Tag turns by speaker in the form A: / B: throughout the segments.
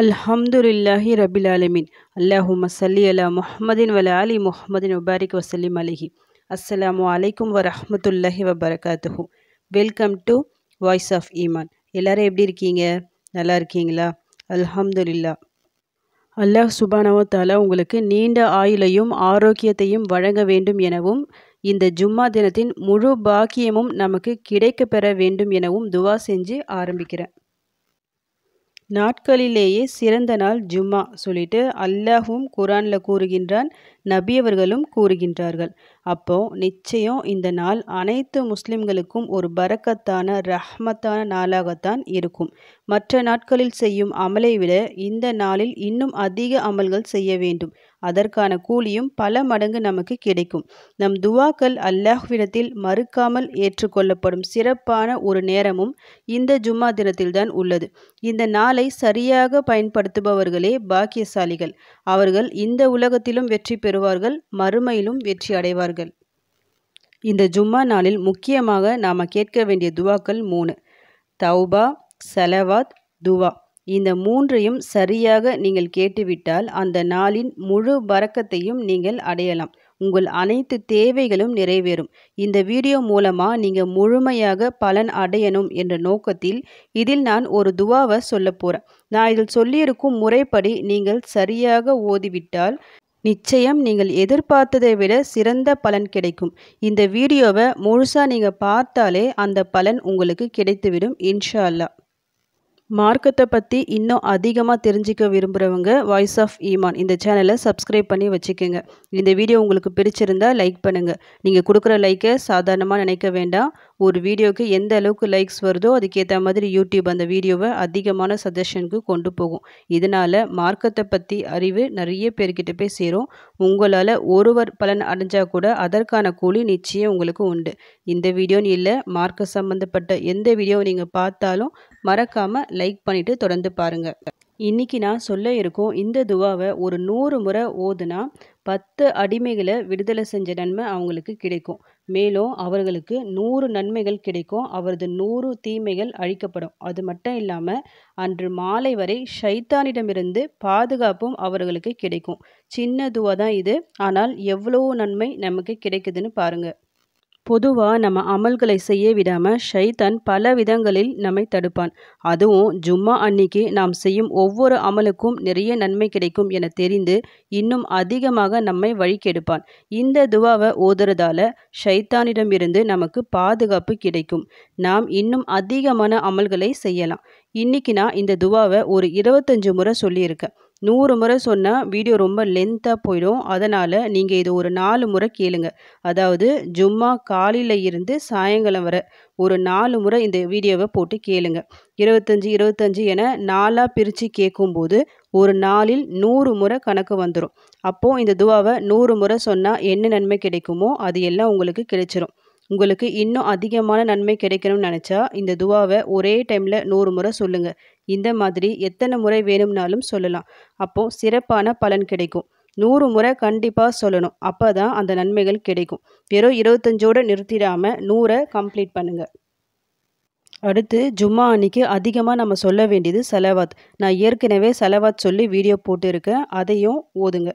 A: அல்ஹம்துலில்லாஹி ரபில் ஆலமின் அல்லாஹு மசல்லி அலா முஹமதின் வல அலி முஹமதின் உபாரிக் வசல்லிம் அலிஹி அஸ்ஸலாமு அலைக்கும் வரமத்துல்லாஹி வபரகாத்துஹு வெல்கம் டு வாய்ஸ் ஆஃப் ஈமான் எல்லாரும் எப்படி இருக்கீங்க நல்லா இருக்கீங்களா அல்ஹம்துலில்லா அல்லாஹ் சுபானவோ தாலா உங்களுக்கு நீண்ட ஆயுளையும் ஆரோக்கியத்தையும் வழங்க வேண்டும் எனவும் இந்த ஜும்மா தினத்தின் முழு பாக்கியமும் நமக்கு கிடைக்க பெற வேண்டும் எனவும் துவா செஞ்சு ஆரம்பிக்கிறேன் நாட்களிலேயே சிறந்த நாள் ஜும்மா சொல்லிட்டு அல்லாஹும் குரானில் கூறுகின்றான் நபியவர்களும் கூறுகின்றார்கள் அப்போ நிச்சயம் இந்த நாள் அனைத்து முஸ்லிம்களுக்கும் ஒரு பரக்கத்தான ரஹ்மத்தான நாளாகத்தான் இருக்கும் மற்ற நாட்களில் செய்யும் அமலை விட இந்த நாளில் இன்னும் அதிக அமல்கள் செய்ய வேண்டும் அதற்கான கூலியும் பல மடங்கு நமக்கு கிடைக்கும் நம் துவாக்கள் அல்லாஹ்விடத்தில் மறுக்காமல் ஏற்றுக்கொள்ளப்படும் சிறப்பான ஒரு நேரமும் இந்த ஜும்மா தினத்தில்தான் உள்ளது இந்த நாளை சரியாக பயன்படுத்துபவர்களே பாக்கியசாலிகள் அவர்கள் இந்த உலகத்திலும் வெற்றி பெறும் பெறுவார்கள் மறுமையிலும் வெற்றி அடைவார்கள் இந்த ஜும்மா நாளில் முக்கியமாக நாம் கேட்க வேண்டிய துவாக்கள் மூணு தௌபா செலவாத் துவா இந்த மூன்றையும் சரியாக நீங்கள் கேட்டுவிட்டால் அந்த நாளின் முழு பறக்கத்தையும் நீங்கள் அடையலாம் உங்கள் அனைத்து தேவைகளும் நிறைவேறும் இந்த வீடியோ மூலமாக நீங்கள் முழுமையாக பலன் அடையணும் என்ற நோக்கத்தில் இதில் நான் ஒரு துவாவை சொல்ல போகிறேன் நான் இதில் சொல்லியிருக்கும் முறைப்படி நீங்கள் சரியாக ஓதிவிட்டால் நிச்சயம் நீங்கள் எதிர்பார்த்ததை விட சிறந்த பலன் கிடைக்கும் இந்த வீடியோவை முழுசாக நீங்கள் பார்த்தாலே அந்த பலன் உங்களுக்கு கிடைத்துவிடும் இன்ஷா அல்லா மார்க்கத்தை பற்றி இன்னும் அதிகமாக தெரிஞ்சிக்க விரும்புகிறவங்க வாய்ஸ் ஆஃப் ஈமான் இந்த சேனலை சப்ஸ்கிரைப் பண்ணி வச்சுக்கோங்க இந்த வீடியோ உங்களுக்கு பிடிச்சிருந்தால் லைக் பண்ணுங்கள் நீங்கள் கொடுக்குற லைக்கை சாதாரணமாக நினைக்க வேண்டாம் ஒரு வீடியோவுக்கு எந்த அளவுக்கு லைக்ஸ் வருதோ அதுக்கேற்ற மாதிரி யூடியூப் அந்த வீடியோவை அதிகமான சஜஷனுக்கு கொண்டு போகும் இதனால் மார்க்கத்தை பற்றி அறிவு நிறைய பேர்கிட்ட போய் சேரும் உங்களால் ஒருவர் பலன் அடைஞ்சால் கூட அதற்கான கூலி நிச்சயம் உங்களுக்கு உண்டு இந்த வீடியோன்னு இல்லை மார்க்க சம்மந்தப்பட்ட எந்த வீடியோ நீங்கள் பார்த்தாலும் மறக்காமல் லைக் பண்ணிவிட்டு தொடர்ந்து பாருங்கள் இன்றைக்கி நான் சொல்ல இருக்கோம் இந்த துவாவை ஒரு நூறு முறை ஓதுனா பத்து அடிமைகளை விடுதலை செஞ்ச நன்மை அவங்களுக்கு கிடைக்கும் மேலும் அவர்களுக்கு நூறு நன்மைகள் கிடைக்கும் அவரது நூறு தீமைகள் அழிக்கப்படும் அது மட்டும் இல்லாமல் அன்று மாலை வரை ஷைத்தானிடமிருந்து பாதுகாப்பும் அவர்களுக்கு கிடைக்கும் சின்ன துவா தான் இது ஆனால் எவ்வளோ நன்மை நமக்கு கிடைக்குதுன்னு பாருங்கள் பொதுவாக நம்ம அமல்களை செய்ய விடாமல் ஷைத்தான் பல விதங்களில் நம்மை தடுப்பான் அதுவும் ஜும்மா அன்னிக்கு நாம் செய்யும் ஒவ்வொரு அமலுக்கும் நிறைய நன்மை கிடைக்கும் என தெரிந்து இன்னும் அதிகமாக நம்மை வழிக்கெடுப்பான் இந்த துவாவை ஓதுறதால ஷைத்தானிடமிருந்து நமக்கு பாதுகாப்பு கிடைக்கும் நாம் இன்னும் அதிகமான அமல்களை செய்யலாம் இன்னைக்கு நான் இந்த துவாவை ஒரு இருபத்தஞ்சு முறை சொல்லியிருக்கேன் நூறு முறை சொன்னால் வீடியோ ரொம்ப லென்த்தாக போயிடும் அதனால் நீங்கள் இது ஒரு நாலு முறை கேளுங்க அதாவது ஜும்மா காலையில் இருந்து சாயங்காலம் வர ஒரு நாலு முறை இந்த வீடியோவை போட்டு கேளுங்க இருபத்தஞ்சி இருபத்தஞ்சி என நாலாக பிரித்து கேட்கும்போது ஒரு நாளில் நூறு முறை கணக்கு வந்துடும் அப்போது இந்த துவாவை நூறு முறை சொன்னால் என்ன நன்மை கிடைக்குமோ அது எல்லாம் உங்களுக்கு கிடைச்சிரும் உங்களுக்கு இன்னும் அதிகமான நன்மை கிடைக்கணும்னு நினச்சா இந்த துவாவை ஒரே டைமில் நூறு முறை சொல்லுங்கள் இந்த மாதிரி எத்தனை முறை வேணும்னாலும் சொல்லலாம் அப்போது சிறப்பான பலன் கிடைக்கும் நூறு முறை கண்டிப்பாக சொல்லணும் அப்போ தான் அந்த நன்மைகள் கிடைக்கும் வெறும் இருபத்தஞ்சோடு நிறுத்திடாமல் நூறை கம்ப்ளீட் பண்ணுங்கள் அடுத்து ஜும்மா அன்னைக்கு அதிகமாக நம்ம சொல்ல வேண்டியது செலவாத் நான் ஏற்கனவே செலவாத் சொல்லி வீடியோ போட்டிருக்கேன் அதையும் ஓதுங்க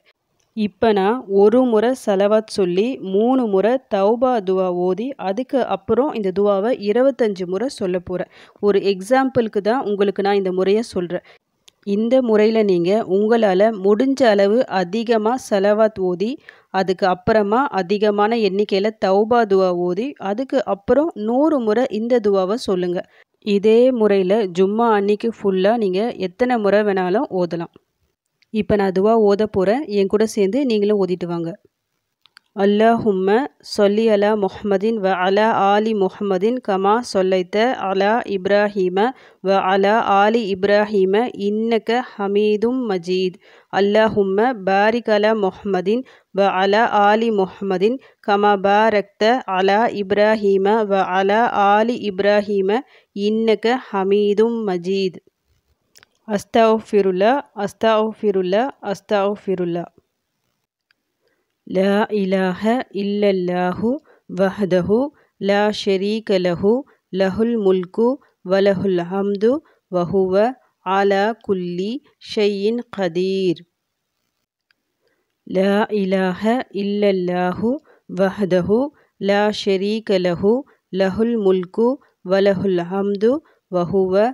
A: இப்போ நான் ஒரு முறை செலவாத் சொல்லி மூணு முறை தௌபா துவா ஓதி அதுக்கு அப்புறம் இந்த துவாவை இருபத்தஞ்சி முறை சொல்ல போகிறேன் ஒரு எக்ஸாம்பிளுக்கு தான் உங்களுக்கு நான் இந்த முறையை சொல்கிறேன் இந்த முறையில் நீங்கள் உங்களால் முடிஞ்ச அளவு அதிகமாக செலவாத் ஓதி அதுக்கு அப்புறமா அதிகமான எண்ணிக்கையில் தௌபா துவா ஓதி அதுக்கு அப்புறம் நூறு முறை இந்த துவாவை சொல்லுங்கள் இதே முறையில் ஜும்மா அன்னைக்கு ஃபுல்லாக நீங்கள் எத்தனை முறை வேணாலும் ஓதலாம் இப்போ நான் துவா ஓத போகிறேன் என் கூட சேர்ந்து நீங்களும் ஓதிட்டு வாங்க அல்லாஹும்ம சொல்லி அலா முஹமதின் வ அலா ஆலி முஹமதின் கமா சொல்லைத்த அலா இப்ராஹீம வ அலா ஆலி இப்ராஹீம இன்னக்க ஹமீதும் மஜீத் அல்லாஹும்ம பாரிக் அலா முஹமதின் வ அலா ஆலி முஹமதின் கமா பாரக்த அலா இப்ராஹீம வ அலா ஆலி இப்ராஹீம இன்னக்க ஹமீதும் மஜீத் أستغفر الله أستغفر الله أستغفر الله لا إله إلا الله وحده لا شريك له له الملك وله الحمد وهو على كل شيء قدير لا إله إلا الله وحده لا شريك له له الملك وله الحمد وهو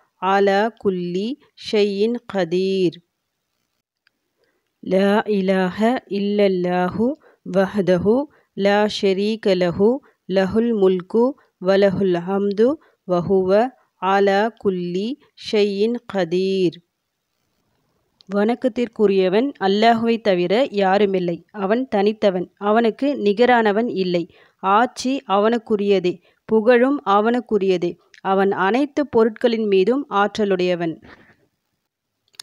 A: அலா குல்லி ஷையின் கதீர் ல இலாஹ இல்லல்லாஹு வஹதஹு லா ஷரீக லஹு லஹுல் முல்கு வலஹுல் ஹம்து வஹுவ அலா குல்லி ஷையின் கதீர் வணக்கத்திற்குரியவன் அல்லாஹுவை தவிர யாருமில்லை அவன் தனித்தவன் அவனுக்கு நிகரானவன் இல்லை ஆட்சி அவனுக்குரியதே புகழும் அவனுக்குரியதே அவன் அனைத்து பொருட்களின் மீதும் ஆற்றலுடையவன்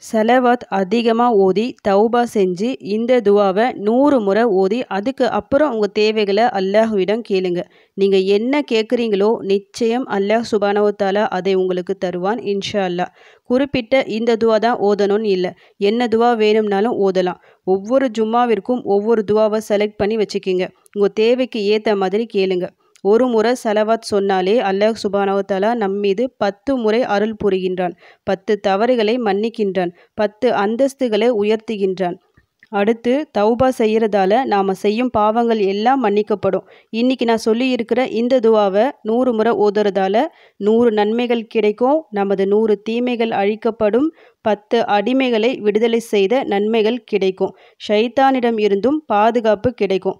A: செலவாத் அதிகமாக ஓதி தௌபா செஞ்சு இந்த துவாவை நூறு முறை ஓதி அதுக்கு அப்புறம் உங்கள் தேவைகளை அல்லாஹுவிடம் கேளுங்க நீங்கள் என்ன கேட்குறீங்களோ நிச்சயம் அல்லாஹ் சுபானவத்தால அதை உங்களுக்கு தருவான் இன்ஷா அல்லா குறிப்பிட்ட இந்த துவா தான் ஓதணும்னு இல்லை என்ன துவா வேணும்னாலும் ஓதலாம் ஒவ்வொரு ஜும்மாவிற்கும் ஒவ்வொரு துவாவை செலக்ட் பண்ணி வச்சுக்கிங்க உங்கள் தேவைக்கு ஏற்ற மாதிரி கேளுங்கள் ஒரு முறை செலவாத் சொன்னாலே அல்லாஹ் சுபானவத்தாலா நம்மீது பத்து முறை அருள் புரிகின்றான் பத்து தவறுகளை மன்னிக்கின்றான் பத்து அந்தஸ்துகளை உயர்த்துகின்றான் அடுத்து தௌபா செய்கிறதால நாம் செய்யும் பாவங்கள் எல்லாம் மன்னிக்கப்படும் இன்றைக்கி நான் சொல்லியிருக்கிற இந்த துவாவை நூறு முறை ஓதுறதால நூறு நன்மைகள் கிடைக்கும் நமது நூறு தீமைகள் அழிக்கப்படும் பத்து அடிமைகளை விடுதலை செய்த நன்மைகள் கிடைக்கும் ஷைத்தானிடம் இருந்தும் பாதுகாப்பு கிடைக்கும்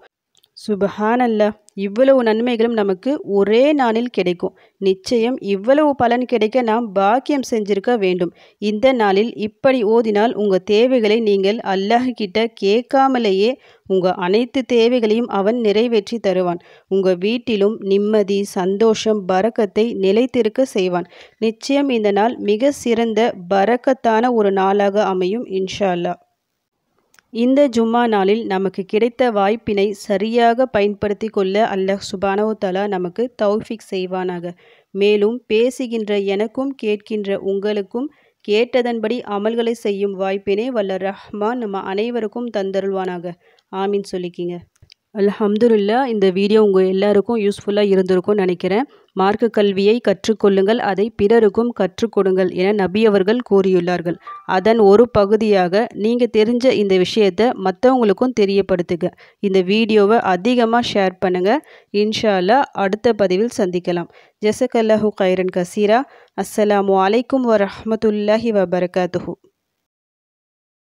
A: சுபஹானல்ல இவ்வளவு நன்மைகளும் நமக்கு ஒரே நாளில் கிடைக்கும் நிச்சயம் இவ்வளவு பலன் கிடைக்க நாம் பாக்கியம் செஞ்சிருக்க வேண்டும் இந்த நாளில் இப்படி ஓதினால் உங்கள் தேவைகளை நீங்கள் அல்லாஹ்கிட்ட கேட்காமலேயே உங்கள் அனைத்து தேவைகளையும் அவன் நிறைவேற்றி தருவான் உங்கள் வீட்டிலும் நிம்மதி சந்தோஷம் பறக்கத்தை நிலைத்திருக்க செய்வான் நிச்சயம் இந்த நாள் மிக சிறந்த பறக்கத்தான ஒரு நாளாக அமையும் இன்ஷா அல்லா இந்த ஜும்மா நாளில் நமக்கு கிடைத்த வாய்ப்பினை சரியாக பயன்படுத்தி கொள்ள அல்லஹ் சுபானவு தலா நமக்கு தௌஃபிக் செய்வானாக மேலும் பேசுகின்ற எனக்கும் கேட்கின்ற உங்களுக்கும் கேட்டதன்படி அமல்களை செய்யும் வாய்ப்பினை வல்ல ரஹ்மான் நம்ம அனைவருக்கும் தந்தருள்வானாக ஆமீன் சொல்லிக்கிங்க அல்ஹம்துல்லா இந்த வீடியோ உங்கள் எல்லாருக்கும் யூஸ்ஃபுல்லாக இருந்திருக்கும்னு நினைக்கிறேன் மார்க்க கல்வியை கற்றுக்கொள்ளுங்கள் அதை பிறருக்கும் கற்றுக்கொடுங்கள் என நபி அவர்கள் கூறியுள்ளார்கள் அதன் ஒரு பகுதியாக நீங்கள் தெரிஞ்ச இந்த விஷயத்தை மற்றவங்களுக்கும் தெரியப்படுத்துங்க இந்த வீடியோவை அதிகமாக ஷேர் பண்ணுங்கள் இன்ஷால்லா அடுத்த பதிவில் சந்திக்கலாம் ஜெசக் ஜெசக்கல்லஹு கைரன் கசீரா அஸ்ஸலாமு அலைக்கும் வரமத்துல்லாஹி வபர்காத்துஹூ